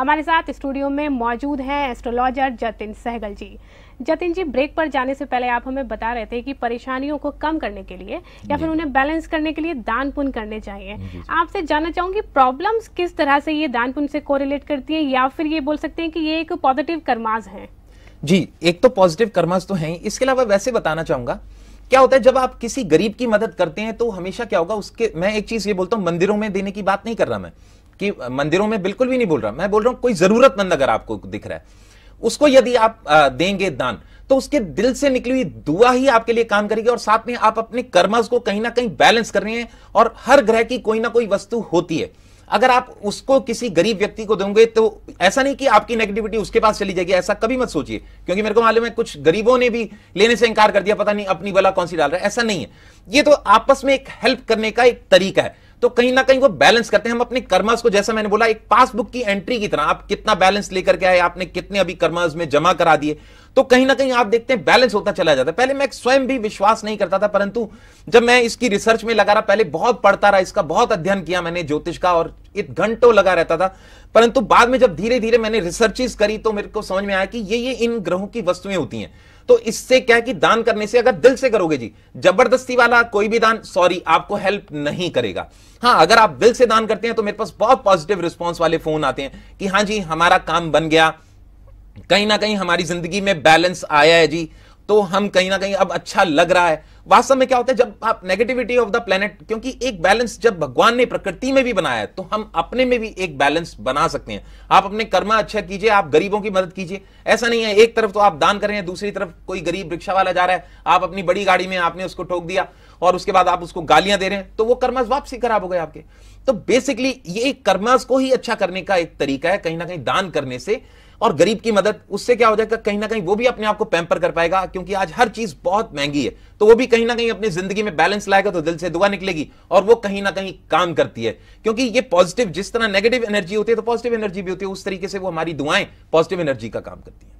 हमारे साथ स्टूडियो में मौजूद हैं एस्ट्रोलॉजर जतिन सहगल जी जतिन जी ब्रेक पर जाने से पहले आप हमें बता रहे थे कि परेशानियों को कम करने के लिए या फिर उन्हें बैलेंस करने के लिए दान पुण्य करने चाहिए आपसे जानना चाहूंगी प्रॉब्लम्स किस तरह से ये दान पुण्य से कोरिलेट करती है या फिर ये बोल सकते हैं कि ये एक पॉजिटिव कर्माज है जी एक तो पॉजिटिव कर्माज तो है इसके अलावा वैसे बताना चाहूंगा क्या होता है जब आप किसी गरीब की मदद करते हैं तो हमेशा क्या होगा उसके मैं एक चीज ये बोलता हूँ मंदिरों में देने की बात नहीं कर रहा मैं कि मंदिरों में बिल्कुल भी नहीं बोल रहा मैं बोल रहा हूं कोई जरूरतमंद अगर आपको दिख रहा है उसको यदि आप देंगे दान तो उसके दिल से निकली हुई दुआ ही आपके लिए काम करेगी और साथ में आप अपने कर्मज को कहीं ना कहीं बैलेंस कर रहे हैं और हर ग्रह की कोई ना कोई वस्तु होती है अगर आप उसको किसी गरीब व्यक्ति को दोगे तो ऐसा नहीं कि आपकी नेगेटिविटी उसके पास चली जाएगी ऐसा कभी मत सोचिए क्योंकि मेरे को मालूम है कुछ गरीबों ने भी लेने से इंकार कर दिया पता नहीं अपनी वाला कौन सी डाल रहा है ऐसा नहीं है ये तो आपस में एक हेल्प करने का एक तरीका है तो कहीं ना कहीं वो बैलेंस करते हैं हम अपने कर्मास को जैसा मैंने बोला एक पासबुक की एंट्री की तरह आप कितना बैलेंस लेकर के आए आपने कितने अभी कर्मास में जमा करा दिए तो कहीं ना कहीं आप देखते हैं बैलेंस होता चला जाता है पहले मैं स्वयं भी विश्वास नहीं करता था परंतु जब मैं इसकी रिसर्च में लगा रहा पहले बहुत पढ़ता रहा इसका बहुत अध्ययन किया मैंने ज्योतिष का और एक घंटों लगा रहता था परंतु बाद में जब धीरे धीरे मैंने रिसर्चेस करी तो मेरे को समझ में आया कि ये ये इन ग्रहों की वस्तुएं होती हैं तो इससे क्या कि दान करने से अगर दिल से करोगे जी जबरदस्ती वाला कोई भी दान सॉरी आपको हेल्प नहीं करेगा हाँ अगर आप दिल से दान करते हैं तो मेरे पास बहुत पॉजिटिव रिस्पॉन्स वाले फोन आते हैं कि हाँ जी हमारा काम बन गया कहीं ना कहीं हमारी जिंदगी में बैलेंस आया है जी तो हम कहीं ना कहीं अब अच्छा लग रहा है वास्तव में क्या होता है जब आप नेगेटिविटी ऑफ द प्लेनेट क्योंकि एक बैलेंस जब भगवान ने प्रकृति में भी बनाया है तो हम अपने में भी एक बैलेंस बना सकते हैं आप अपने कर्म अच्छा कीजिए आप गरीबों की मदद कीजिए ऐसा नहीं है एक तरफ तो आप दान कर रहे हैं दूसरी तरफ कोई गरीब रिक्शा वाला जा रहा है आप अपनी बड़ी गाड़ी में आपने उसको ठोक दिया और उसके बाद आप उसको गालियां दे रहे हैं तो वो कर्मस वापसी खराब हो गए आपके तो बेसिकली ये कर्मस को ही अच्छा करने का एक तरीका है कहीं ना कहीं दान करने से और गरीब की मदद उससे क्या हो जाएगा कहीं ना कहीं वो भी अपने आप को पैम्पर कर पाएगा क्योंकि आज हर चीज बहुत महंगी है तो वो भी कहीं ना कहीं अपनी जिंदगी में बैलेंस लाएगा तो दिल से दुआ निकलेगी और वो कहीं ना कहीं काम करती है क्योंकि ये पॉजिटिव जिस तरह नेगेटिव एनर्जी होती है तो पॉजिटिव एनर्जी भी होती है उस तरीके से वो हमारी दुआएं पॉजिटिव एनर्जी का काम करती है